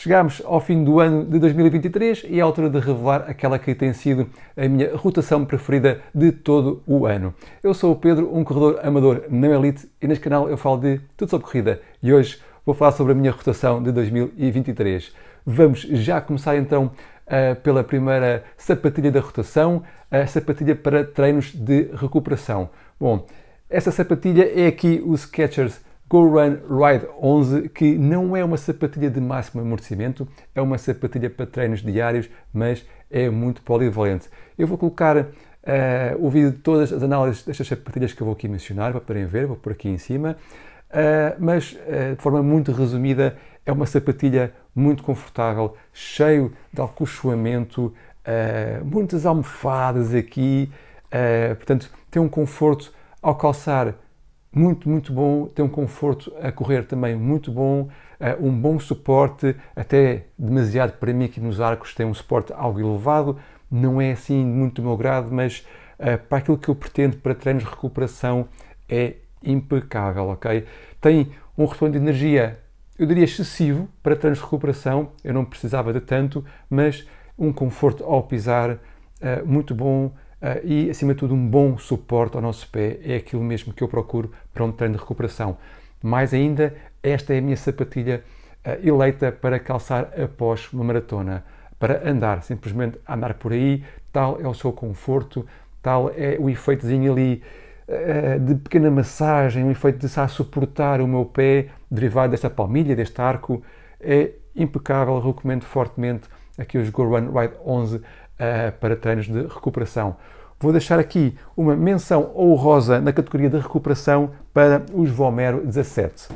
Chegámos ao fim do ano de 2023 e é a altura de revelar aquela que tem sido a minha rotação preferida de todo o ano. Eu sou o Pedro, um corredor amador na Elite e neste canal eu falo de tudo sobre corrida e hoje vou falar sobre a minha rotação de 2023. Vamos já começar então eh, pela primeira sapatilha da rotação, a sapatilha para treinos de recuperação. Bom, essa sapatilha é aqui o Skechers Goran Ride 11, que não é uma sapatilha de máximo amortecimento, é uma sapatilha para treinos diários, mas é muito polivalente. Eu vou colocar uh, o vídeo de todas as análises destas sapatilhas que eu vou aqui mencionar, para poderem ver, vou pôr aqui em cima, uh, mas uh, de forma muito resumida, é uma sapatilha muito confortável, cheio de alcochoamento, muitas almofadas aqui, portanto, tem um conforto ao calçar muito, muito bom, tem um conforto a correr também muito bom, eh, um bom suporte, até demasiado para mim que nos arcos tem um suporte algo elevado, não é assim muito do meu grado, mas eh, para aquilo que eu pretendo para treinos de recuperação é impecável, ok? Tem um retorno de energia, eu diria excessivo para treinos de recuperação, eu não precisava de tanto, mas um conforto ao pisar eh, muito bom, ah, e, acima de tudo, um bom suporte ao nosso pé é aquilo mesmo que eu procuro para um treino de recuperação. Mais ainda, esta é a minha sapatilha uh, eleita para calçar após uma maratona, para andar, simplesmente andar por aí, tal é o seu conforto, tal é o efeitozinho ali uh, de pequena massagem, o efeito de a suportar o meu pé, derivado desta palmilha, deste arco, é impecável, recomendo fortemente aqui os Go Run Ride 11 uh, para treinos de recuperação. Vou deixar aqui uma menção honrosa na categoria de recuperação para os Vomero 17.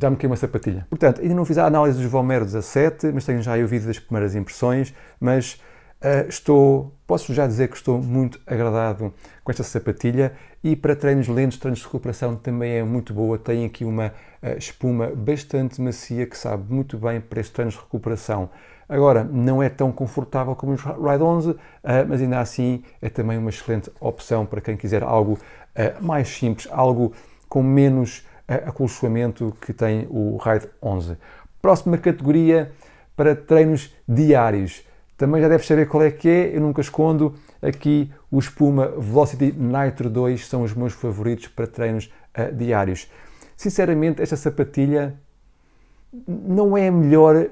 Já me queimou uma sapatilha. Portanto, ainda não fiz a análise dos Vomero 17, mas tenho já ouvido as das primeiras impressões, mas Uh, estou, posso já dizer que estou muito agradado com esta sapatilha e para treinos lentos, treinos de recuperação também é muito boa. Tem aqui uma uh, espuma bastante macia que sabe muito bem para estes treinos de recuperação. Agora, não é tão confortável como os Ride 11, ah, mas ainda assim é também uma excelente opção para quem quiser algo ah, mais simples, algo com menos ah, acolchoamento que tem o Ride 11. Próxima categoria para treinos diários. Também já deves saber qual é que é, eu nunca escondo. Aqui o Espuma Velocity Nitro 2 são os meus favoritos para treinos uh, diários. Sinceramente, esta sapatilha não é a melhor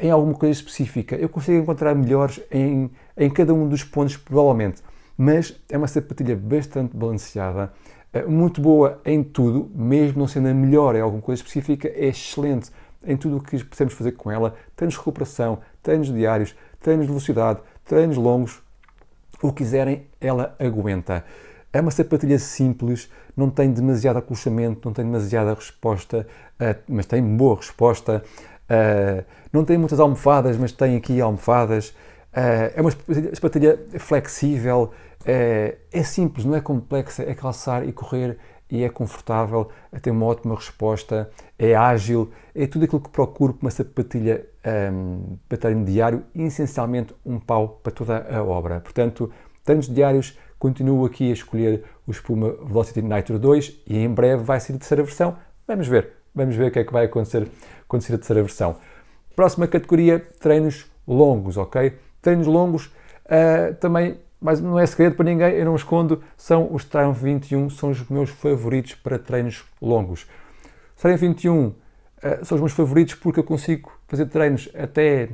em alguma coisa específica. Eu consigo encontrar melhores em, em cada um dos pontos, provavelmente. Mas é uma sapatilha bastante balanceada, eh, muito boa em tudo, mesmo não sendo a melhor em alguma coisa específica, é excelente em tudo o que possamos fazer com ela. Treinos de recuperação, treinos diários, treinos de velocidade, treinos longos, o que quiserem, ela aguenta. É uma sapatilha simples, não tem demasiado acolchamento, não tem demasiada resposta, eh, mas tem boa resposta. Eh, não tem muitas almofadas, mas tem aqui almofadas. Eh, é uma sapatilha flexível, é, simples, não é complexa, é calçar e correr e é confortável, tem uma ótima resposta, é ágil, é tudo aquilo que procuro para uma sapatilha ehm, para treino diário e essencialmente um pau para toda a obra. Portanto, treinos diários Continuo aqui a escolher o espuma Velocity Nitro 2 e em breve vai ser a terceira versão. Vamos ver, vamos ver o que é que vai acontecer quando sair a terceira versão. Próxima categoria, treinos longos, ok? Treinos longos uh, também, mas não é segredo para ninguém, eu não escondo, são os Triumph 21, são os meus favoritos para treinos longos. Os Triumph 21 uh, eh, são os meus favoritos porque eu consigo fazer treinos até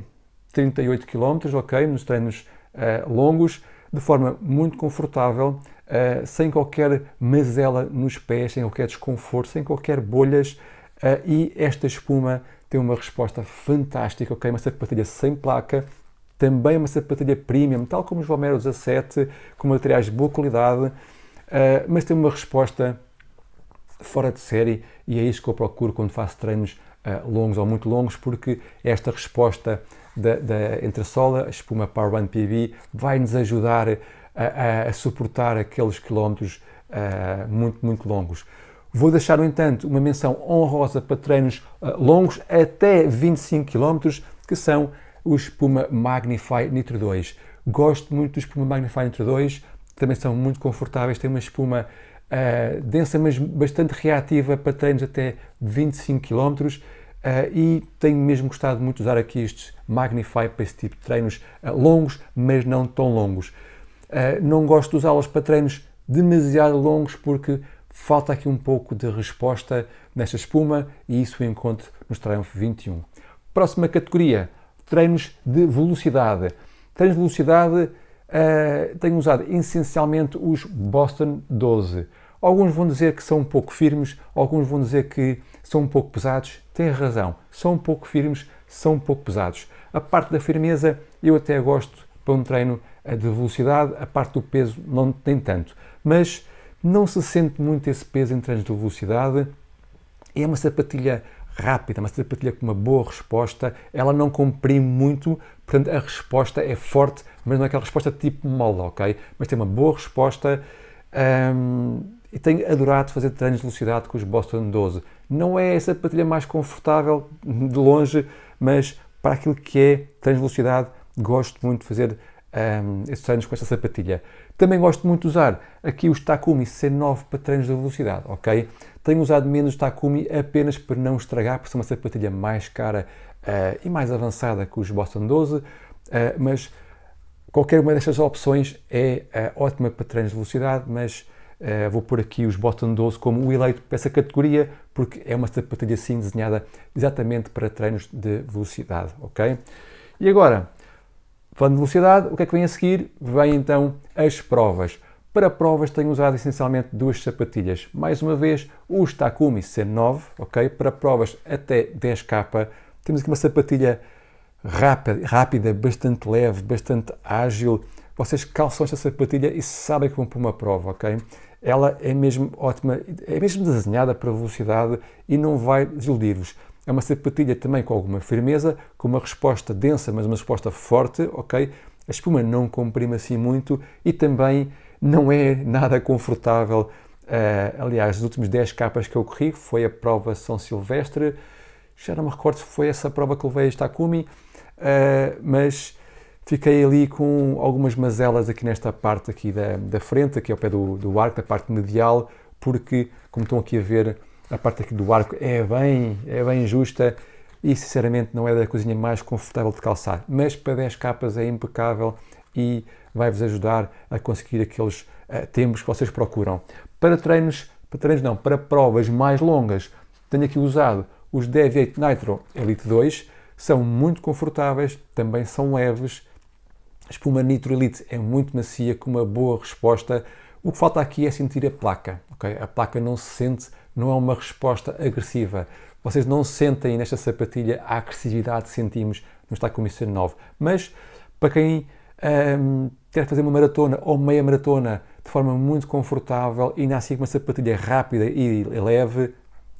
38 km, ok? Nos treinos uh, longos de forma muito confortável, eh, sem qualquer mazela nos pés, sem qualquer desconforto, sem qualquer bolhas. Eh, e esta espuma tem uma resposta fantástica, ok? Uma sapatilha sem placa, também uma sapatilha premium, tal como os Valmero 17, com materiais de boa qualidade, eh, mas tem uma resposta fora de série e é isso que eu procuro quando faço treinos longos ou muito longos, porque esta resposta da, da entressola, a espuma Power One PB, vai nos ajudar a, a, a suportar aqueles quilómetros uh, muito, muito longos. Vou deixar, no entanto, uma menção honrosa para treinos uh, longos até 25 km, que são o espuma Magnify Nitro 2. Gosto muito do espuma Magnify Nitro 2, também são muito confortáveis, tem uma espuma uh, densa, mas bastante reativa para treinos até 25 km Uh, e tenho mesmo gostado muito de usar aqui estes Magnify para esse tipo de treinos uh, longos, mas não tão longos. Uh, não gosto de usá-los para treinos demasiado longos porque falta aqui um pouco de resposta nesta espuma e isso eu encontro nos Triumph 21. Próxima categoria, treinos de velocidade. Treinos de velocidade tenho usado essencialmente os Boston 12. Alguns vão dizer que são um pouco firmes, alguns vão dizer que são um pouco pesados tem razão, são um pouco firmes, são um pouco pesados. A parte da firmeza eu até gosto para um treino de velocidade, a parte do peso não tem tanto, mas não se sente muito esse peso em treinos de velocidade. É uma sapatilha rápida, uma sapatilha com uma boa resposta, ela não comprime muito, portanto a resposta é forte, mas não é aquela resposta tipo mola, ok? Mas tem uma boa resposta. Hum, e tenho adorado fazer treinos de velocidade com os Boston 12. Não é essa a patilha mais confortável, de longe, mas para aquilo que é treinos de velocidade, gosto muito de fazer um, ehm, esses treinos com esta sapatilha. Também gosto muito de usar aqui os Takumi C9 para treinos de velocidade, ok? Tenho usado menos Takumi apenas para não estragar, porque são uma sapatilha mais cara uh, e mais avançada que os Boston 12, uh, eh, mas qualquer uma destas opções é uh, ótima para treinos de velocidade, mas Uh, vou pôr aqui os Boston 12 como o eleito para essa categoria, porque é uma sapatilha assim desenhada exatamente para treinos de velocidade, ok? E agora, falando de velocidade, o que é que vem a seguir? Vem então as provas. Para provas tenho usado essencialmente duas sapatilhas. Mais uma vez, os Takumi C9, ok? Para provas até 10K, temos aqui uma sapatilha rápida, rápida bastante leve, bastante ágil, vocês calçam esta sapatilha e sabem que vão para uma prova, ok? ela é mesmo ótima, é mesmo desenhada para velocidade e não vai desiludir-vos. É uma sapatilha também com alguma firmeza, com uma resposta densa, mas uma resposta forte, ok? A espuma não comprime assim muito e também não é nada confortável. Uh, aliás, as últimas 10 capas que eu corri foi a prova São Silvestre, já não me recordo se foi essa prova que levei a Takumi, uh, mas Fiquei ali com algumas mazelas aqui nesta parte aqui da, da frente, aqui ao pé do, do arco, da parte medial, porque, como estão aqui a ver, a parte aqui do arco é bem, é bem justa e, sinceramente, não é da cozinha mais confortável de calçar. Mas para 10 capas é impecável e vai-vos ajudar a conseguir aqueles uh, tempos que vocês procuram. Para treinos, para treinos não, para provas mais longas, tenho aqui usado os Deviate Nitro Elite 2, são muito confortáveis, também são leves espuma Nitro é muito macia, com uma boa resposta. O que falta aqui é sentir a placa, ok? A placa não se sente, não é uma resposta agressiva. Vocês não sentem nesta sapatilha a agressividade que sentimos no Stack Commission 9. Mas, para quem um, ehm, quer fazer uma maratona ou meia maratona de forma muito confortável e assim com uma sapatilha rápida e leve,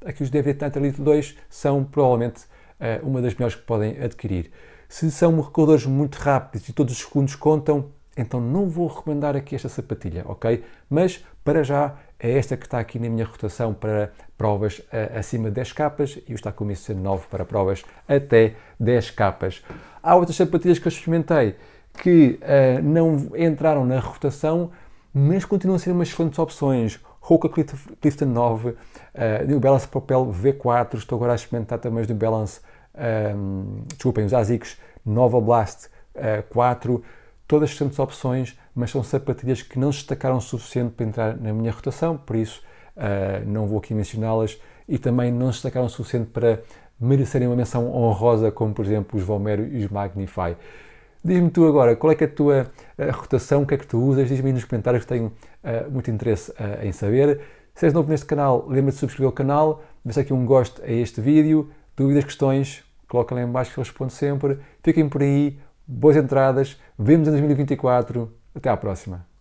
aqui os DVD Tantalito 2 são, provavelmente, eh, uma das melhores que podem adquirir. Se são recordadores muito rápidos e todos os segundos contam, então não vou recomendar aqui esta sapatilha, ok? Mas para já é esta que está aqui na minha rotação para provas eh, acima de 10 capas e o está com 9 para provas até 10 capas. Há outras sapatilhas que eu experimentei que uh, não entraram na rotação, mas continuam a ser umas excelentes opções. Hoka Clifton 9, uh, eh, New Balance Propel V4, estou agora a experimentar também New Balance um, desculpem, os ASICs Nova Blast uh, eh, 4, todas excelentes opções, mas são sapatilhas que não se destacaram o suficiente para entrar na minha rotação, por isso uh, não vou aqui mencioná-las e também não se destacaram o suficiente para merecerem uma menção honrosa, como por exemplo os Vomero e os Magnify. Diz-me tu agora, qual é que é a tua eh, rotação, o que é que tu usas? Diz-me aí nos comentários, que tenho uh, muito interesse em saber. Se és novo neste canal, lembra-te de subscrever o canal, deixa aqui um gosto a este vídeo, Dúvidas, questões, coloquem lá em baixo que eu respondo sempre. Fiquem por aí, boas entradas, vemos em 2024, até à próxima.